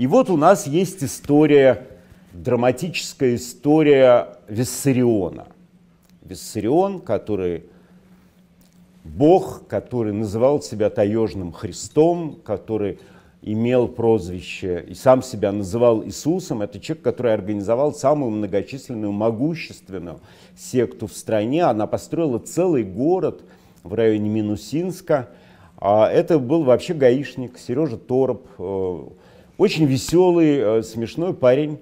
И вот у нас есть история, драматическая история Виссариона. Виссарион, который бог, который называл себя таежным Христом, который имел прозвище и сам себя называл Иисусом. Это человек, который организовал самую многочисленную, могущественную секту в стране. Она построила целый город в районе Минусинска. А это был вообще гаишник Сережа Тороп, э, очень веселый, э, смешной парень.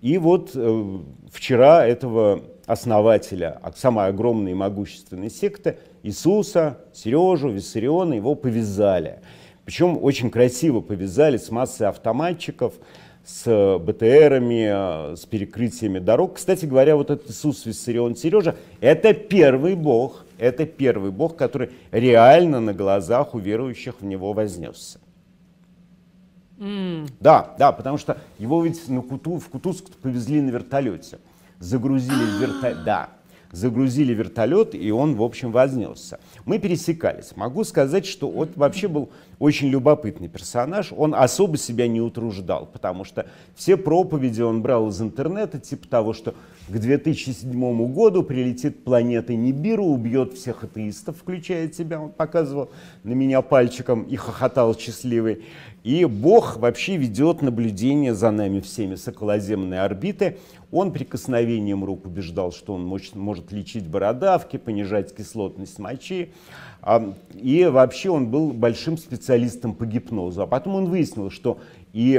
И вот э, вчера этого основателя а, самой огромной и могущественной секты Иисуса, Сережу, Виссариона его повязали. Причем очень красиво повязали с массой автоматчиков, с э, БТРами, с перекрытиями дорог. Кстати говоря, вот этот Иисус Виссарион Сережа – это первый бог, это первый бог, который реально на глазах у верующих в него вознесся. Mm. Да, да, потому что его ведь на Куту, в Кутузк повезли на вертолете. Загрузили в вертолет. Да загрузили вертолет, и он, в общем, вознесся. Мы пересекались. Могу сказать, что он вообще был очень любопытный персонаж. Он особо себя не утруждал, потому что все проповеди он брал из интернета, типа того, что к 2007 году прилетит планета Нибиру, убьет всех атеистов, включая тебя, он показывал на меня пальчиком и хохотал счастливый. И Бог вообще ведет наблюдение за нами всеми с околоземной орбиты. Он прикосновением рук убеждал, что он может может лечить бородавки, понижать кислотность мочи. А, и вообще он был большим специалистом по гипнозу. А потом он выяснил, что и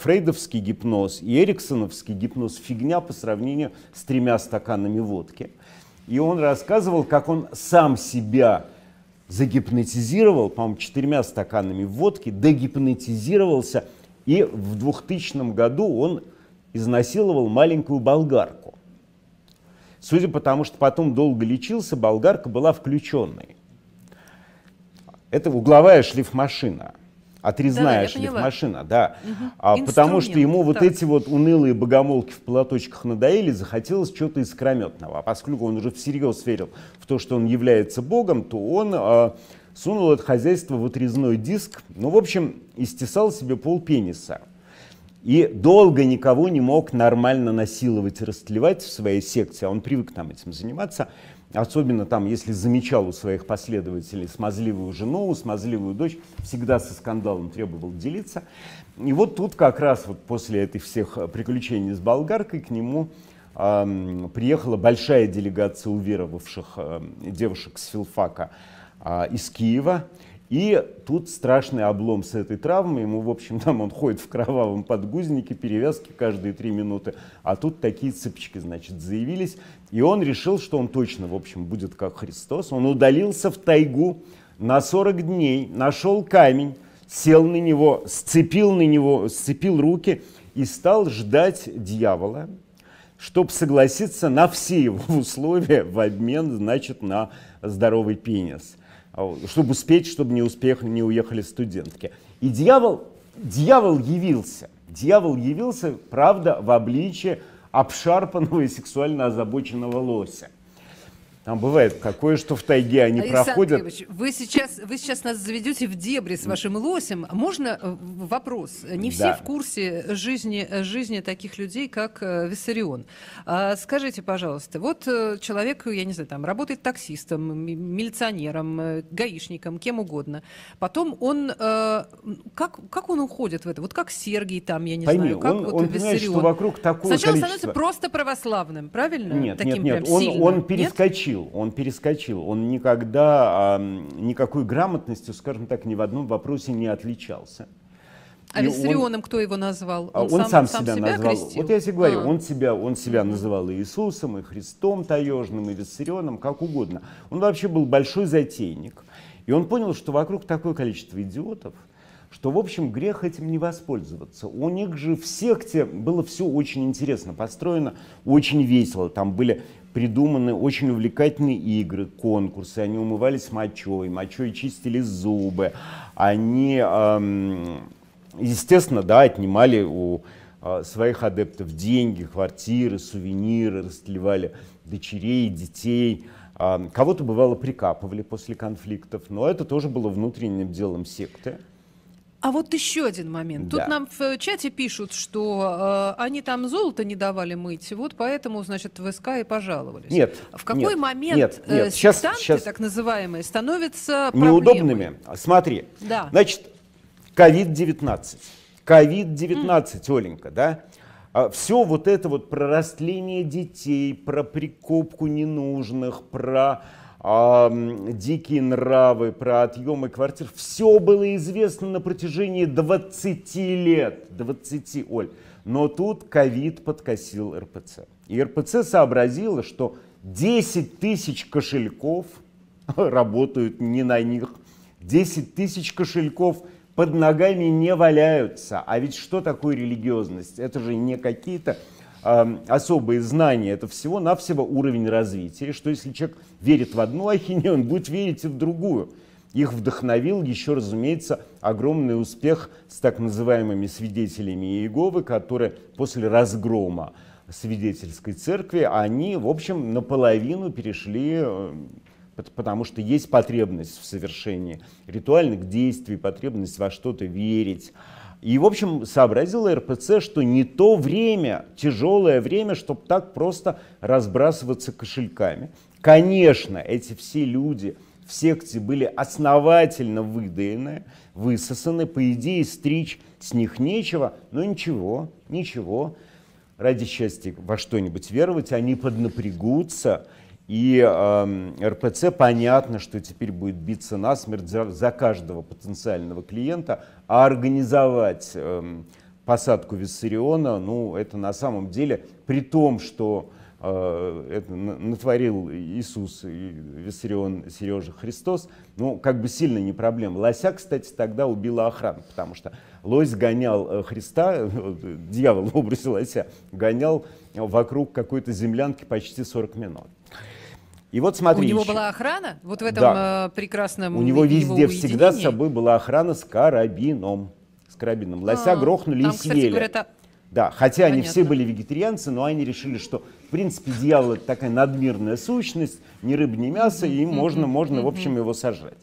фрейдовский гипноз, и эриксоновский гипноз фигня по сравнению с тремя стаканами водки. И он рассказывал, как он сам себя загипнотизировал, по-моему, четырьмя стаканами водки, дегипнотизировался, и в 2000 году он изнасиловал маленькую болгарку. Судя по тому, что потом долго лечился, болгарка была включенной. Это угловая шлифмашина, отрезная да, шлифмашина, да. Угу. А, потому что ему вот эти вот унылые богомолки в платочках надоели, захотелось чего-то искрометного. А поскольку он уже всерьез верил в то, что он является богом, то он а, сунул это хозяйство в отрезной диск, ну, в общем, истесал себе пол пениса и долго никого не мог нормально насиловать, растлевать в своей секте, а он привык там этим заниматься, особенно там, если замечал у своих последователей смазливую жену, смазливую дочь, всегда со скандалом требовал делиться. И вот тут как раз вот после этих всех э, приключений с болгаркой к нему э, приехала большая делегация уверовавших э, девушек с филфака э, из Киева, и тут страшный облом с этой травмой. Ему, в общем, там он ходит в кровавом подгузнике, перевязки каждые три минуты. А тут такие цыпочки, значит, заявились. И он решил, что он точно, в общем, будет как Христос. Он удалился в тайгу на 40 дней, нашел камень, сел на него, сцепил на него, сцепил руки и стал ждать дьявола, чтобы согласиться на все его условия в обмен, значит, на здоровый пенис. А чтобы успеть, чтобы не успехали, не уехали студентки. И дьявол, дьявол явился. Дьявол явился, правда, в обличье обшарпанного и сексуально озабоченного лося. Там бывает какое, что в тайге они Александр проходят. Ильич, вы сейчас, вы сейчас нас заведете в дебри с вашим лосем. А можно э, вопрос? Не все да. в курсе жизни, э, жизни таких людей, как э, Виссарион. А, скажите, пожалуйста, вот человек, я не знаю, там работает таксистом, милиционером, гаишником, кем угодно. Потом он... Как, как он уходит в это? Вот как Сергий там, я не Пойми, знаю, как он, вот он Понимает, что вокруг такое Сначала количество... становится просто православным, правильно? Нет, Таким нет, нет. Он, он перескочил. Нет? перескочил, он перескочил, он никогда а, никакой грамотностью, скажем так, ни в одном вопросе не отличался. А Виссарионом кто его назвал? А, он, он сам, сам, сам себя, себя назвал. Крестил? Вот я тебе говорю, а. он себя, он себя называл и Иисусом, и Христом Таежным, и Виссарионом, как угодно. Он вообще был большой затейник. И он понял, что вокруг такое количество идиотов – что, в общем, грех этим не воспользоваться. У них же в секте было все очень интересно построено, очень весело. Там были придуманы очень увлекательные игры, конкурсы. Они умывались мочой, мочой чистили зубы. Они, эм, естественно, да, отнимали у э, своих адептов деньги, квартиры, сувениры, растлевали дочерей, детей. Эм, кого-то, бывало, прикапывали после конфликтов, но это тоже было внутренним делом секты. А вот еще один момент. Да. Тут нам в э, чате пишут, что э, они там золото не давали мыть, вот поэтому, значит, в и пожаловались. Нет. В какой нет, момент нет, э, нет. Э, сейчас, сейчас так называемые становятся проблемой? неудобными? Смотри. Да. Значит, ковид-19. Ковид-19, mm. Оленька, да? А все вот это вот про растление детей, про прикопку ненужных, про дикие нравы, про отъемы квартир. Все было известно на протяжении 20 лет. 20, Оль. Но тут ковид подкосил РПЦ. И РПЦ сообразила, что 10 тысяч кошельков работают не на них. 10 тысяч кошельков под ногами не валяются. А ведь что такое религиозность? Это же не какие-то Эм, особые знания, это всего-навсего уровень развития, что если человек верит в одну ахинею, он будет верить и в другую. Их вдохновил еще, разумеется, огромный успех с так называемыми свидетелями Иеговы, которые после разгрома свидетельской церкви, они, в общем, наполовину перешли э, потому что есть потребность в совершении ритуальных действий, потребность во что-то верить. И, в общем, сообразила РПЦ, что не то время, тяжелое время, чтобы так просто разбрасываться кошельками. Конечно, эти все люди в секте были основательно выдаены, высосаны. По идее, стричь с них нечего, но ничего, ничего. Ради счастья во что-нибудь веровать, они поднапрягутся – и э, РПЦ понятно, что теперь будет биться насмерть за, за каждого потенциального клиента, а организовать э, посадку Виссариона, ну, это на самом деле, при том, что а, это натворил Иисус и Виссарион Сережа Христос, ну, как бы сильно не проблема. Лося, кстати, тогда убила охрану, потому что лось гонял э, Христа, дьявол в образе лося, гонял вокруг какой-то землянки почти 40 минут. И вот смотри. У него еще. была охрана? Вот в этом да. Э, прекрасном У него везде его всегда с собой была охрана с карабином. С карабином. Лося а, грохнули там, и съели. Кстати, говорят, да, хотя Понятно. они все были вегетарианцы, но они решили, что в принципе дьявол это такая надмирная сущность, ни рыба, ни мясо, и можно, можно, в общем, его сожрать.